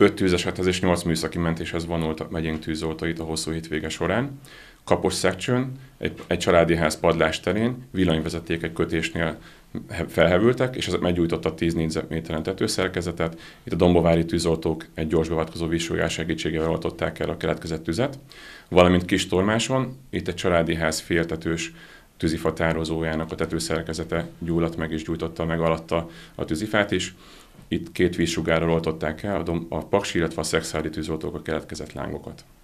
5 tűzesethez és 8 műszaki mentéshez vonult a megyénk tűzoltait a hosszú hétvége során. Kapos szekcsőn, egy, egy családi ház padlás terén villanyvezeték egy kötésnél felhevültek, és ez meggyújtott a 10 négyzetméteren tetőszerkezetet. Itt a dombovári tűzoltók egy gyors beavatkozó vízsúlyás segítségével oltották el a keletkezett tüzet, valamint kis tormáson, itt egy családi ház féltetős tűzifa tározójának a tetőszerkezete gyulladt meg és gyújtotta meg alatta a tűzifát is, itt két vízsugárral oltották el a, dom, a paksi, illetve a szexuális a keletkezett lángokat.